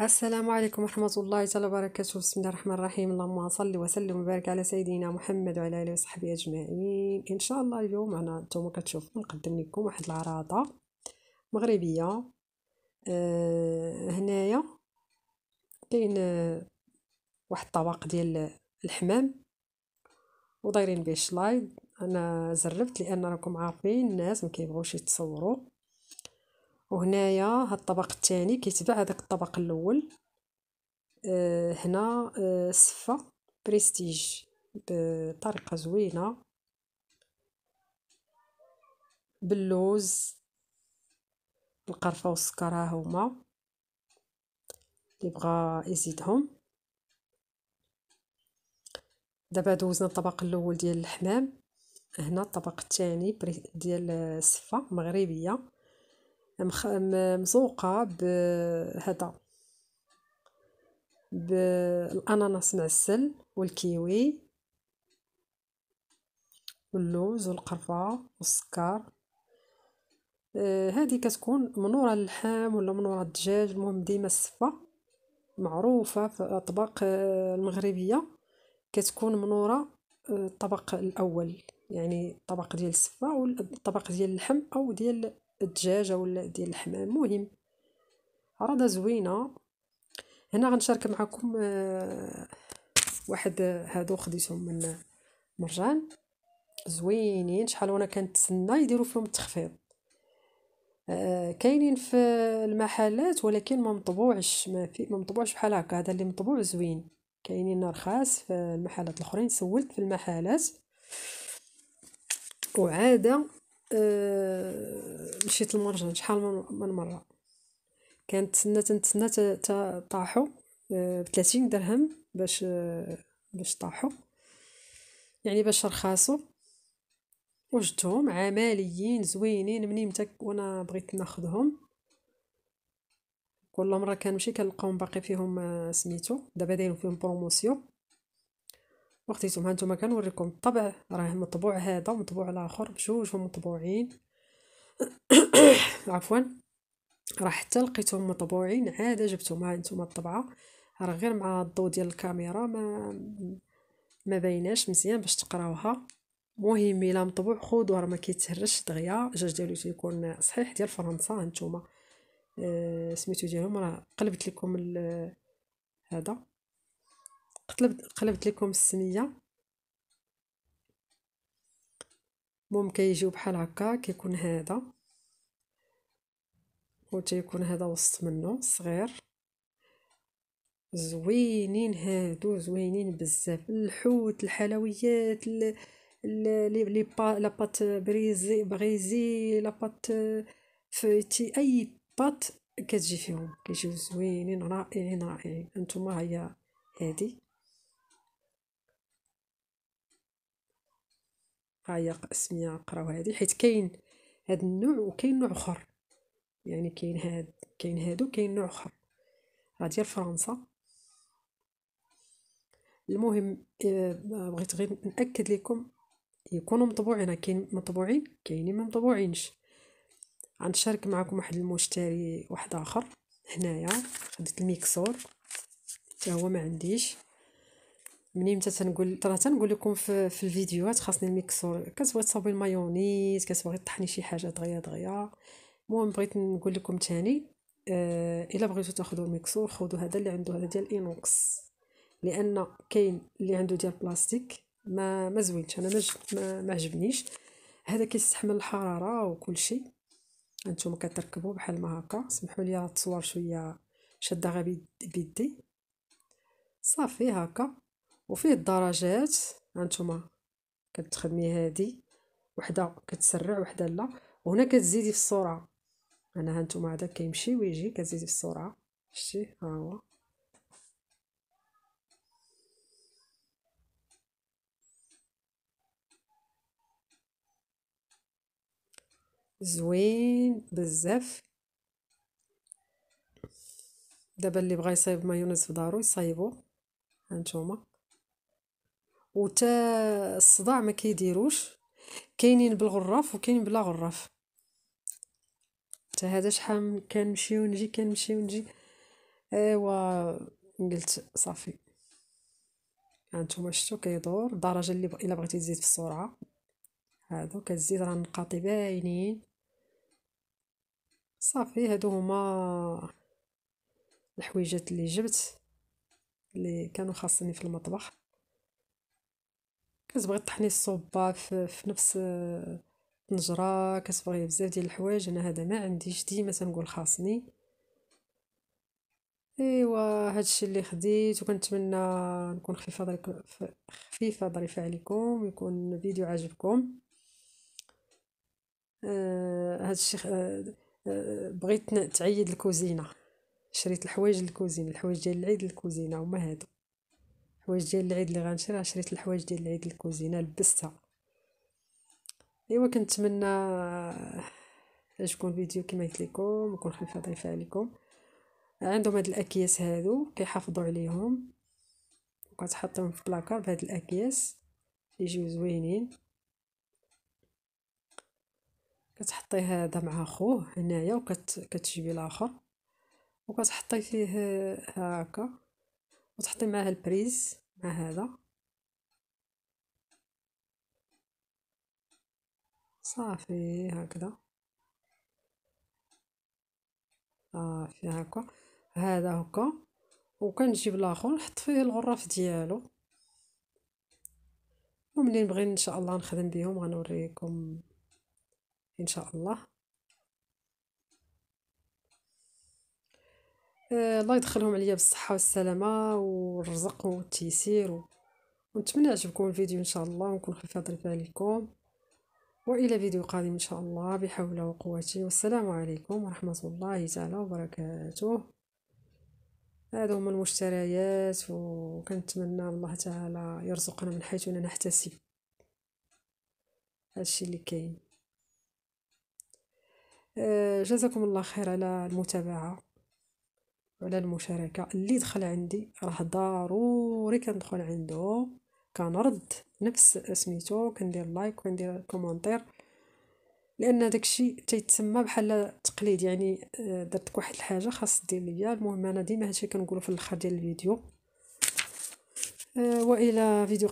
السلام عليكم ورحمة الله تعالى وبركاته بسم الله الرحمن الرحيم اللهم صل وسلم وبارك على سيدنا محمد وعلى آله وصحبه أجمعين إن شاء الله اليوم أنا نتوما كتشوفوا نقدم لكم واحد العراضة مغربية أه هنايا كاين آه، واحد الطبق ديال الحمام ودايرين به شلايض انا زربت لان راكم عارفين الناس ما كيبغوش يتصوروا وهنايا هاد الطبق الثاني كيتبع هذاك الطبق الاول أه هنا أه صفة بريستيج بطريقه زوينه باللوز القرفه والسكر ها هما اللي بغا يزيدهم دابا دوزنا الطبق الاول ديال الحمام هنا الطبق الثاني ديال الصفه آه، مغربيه مخ... مزوقة بهذا بالأناناس معسل والكيوي واللوز والقرفة والسكر هذه كتكون منورة اللحام ولا منورة الدجاج المهم ديما الصفة معروفة في الأطباق المغربية كتكون منورة الطبق الأول يعني الطبق ديال الصفة والطبق ديال اللحم أو ديال الدجاجه ولا ديال الحمام المهم عرضه زوينه هنا غنشارك معكم آه، واحد هادو خديتهم من مرجان زوينين شحال وانا كنتسنى يديروا فيهم التخفيض آه كاينين في المحلات ولكن ما مطبوعش ما في ما مطبوعش بحال هكا هذا اللي مطبوع زوين كاينين رخاص في المحلات الاخرين سولت في المحلات وعاده آه، مشيت للمرجان شحال من مره كانت تسنى تنتسنى تا طاحو 30 آه، درهم باش آه، باش طاحو يعني باش رخاصو وجدتهم عمليين زوينين منين متى وانا بغيت ناخذهم كل مره كنمشي كنلقاهم باقي فيهم سميتو دابا دايرين فيهم بروموسيون وقتيتم هانتوما كنوريكم الطبع راه مطبوع هذا ومطبوع الاخر بجوجهم مطبوعين عفوا راه حتى لقيتهم مطبوعين عاد جبتهم ها نتوما الطبعه راه غير مع الضو ديال الكاميرا ما ما بايناش مزيان باش تقراوها مهم الا مطبوع خذوه راه ما كيتهرش دغيا جوج ديالو تيكون صحيح ديال فرنسا هانتوما آه سميتو ديالهم راه قلبت لكم هذا قلبت قلبت لكم السميه المهم كيجيو بحال هكا كيكون هذا وتيكون هذا وسط منه صغير زوينين هادو زوينين بزاف الحوت الحلويات لي لي با لا بات بريزي بريزي لا بات فيتي اي بات كتجي فيهم كيجيو زوينين رائعين رائعين انتما هيا هادي ها اسميه قراو هذه حيت كاين هذا النوع وكاين نوع اخر يعني كاين هاد كاين هادو كاين نوع اخر راه ديال فرنسا المهم آه، بغيت غير ناكد لكم يكونوا مطبوعين كاين مطبوعين كاينين ما مطبوعينش غنشارك معكم واحد المشتري واحد اخر هنايا خديت الميكسور حتى هو ما عنديش منين متى تنقول ترى تنقول لكم في, في الفيديوهات خاصني الميكسور كتبغي تصاوبي المايونيز كتبغي طحني شي حاجه دغيا دغيا المهم بغيت نقول لكم تاني آه الا بغيتو تاخذوا الميكسور خذوا هذا اللي عنده هذا ديال اينوكس لان كاين اللي عنده ديال بلاستيك ما ما زوينش انا ما ما عجبنيش هذا كيستحمل الحراره وكل شيء انتم كتركبوا بحال ما هكا سمحوا لي التصوير شويه شاده غير بيدي صافي هكا وفيه الدرجات هانتوما كتخدمي هادي وحده كتسرع وحده لا وهنا كتزيدي في السرعه انا هانتوما هذا كيمشي ويجي كتزيدي في السرعه شتي ها هو زوين بزاف دابا اللي بغى يصايب مايونيز في دارو يصايبو هانتوما وتا الصداع ما كيديروش كاينين بالغراف وكاين بلا غراف حتى هذا شحال كنمشي ونجي كنمشي ونجي ايوا قلت صافي هانتوما شتو كيدور الدرجه اللي الا بغيتي تزيد في السرعه هادو كتزيد راه النقاطي باينين صافي هادو هما الحويجات اللي جبت اللي كانوا خاصني في المطبخ كتبغي طحني الصوبه في, في نفس طنجرة آه، كتبغي بزاف ديال الحوايج انا هذا ما عنديش ديما تنقول خاصني ايوا هادشي اللي خديت وكنتمنى نكون خفيفه ظريفه خفيفه ظريفه عليكم يكون فيديو عجبكم آه هادشي آه،, آه بغيت تعيد الكوزينه شريت الحوايج للكوزينه الحوايج ديال العيد للكوزينه هما هادو الحوايج ديال العيد اللي غنشري شريت الحوايج ديال العيد الكوزينه لبستها ايوا كنتمنى يكون الفيديو كما قلت لكم يكون خفيف ظريف عليكم عندهم هاد الاكياس هادو كيحافظوا عليهم وكتحطيهم في بلاكار بهاد الاكياس يجيو زوينين كتحطي هذا مع خوه هنايا وكتجيبي الاخر وكتحطي فيه هكا وتحطي معاه البريز مع هذا صافي هكذا صافي هكا هذا هكا وكنجيب لاخر نحط فيه الغرف ديالو وملي نبغي ان شاء الله نخدم بهم غنوريكم ان شاء الله آه، الله يدخلهم عليا بالصحه والسلامه والرزق والتيسير و... ونتمنى عجبكم الفيديو ان شاء الله ونكون خفيفه ظريف عليكم والى فيديو قادم ان شاء الله بحول وقوه والسلام عليكم ورحمه الله تعالى وبركاته هادو هما المشتريات وكنتمنى الله تعالى يرزقنا من حيث لا نحتسب هادشي اللي كاين آه، جزاكم الله خير على المتابعه على المشاركة اللي دخل عندي راه ضروري كندخل عنده كنرد نفس سميتو كندير لايك وندير كومونتير لان داكشي تيتسمى بحال تقليد يعني آه، درتك واحد الحاجه خاص دير ليا المهم انا ديما هادشي كنقولو في الاخر ديال الفيديو آه، والى فيديو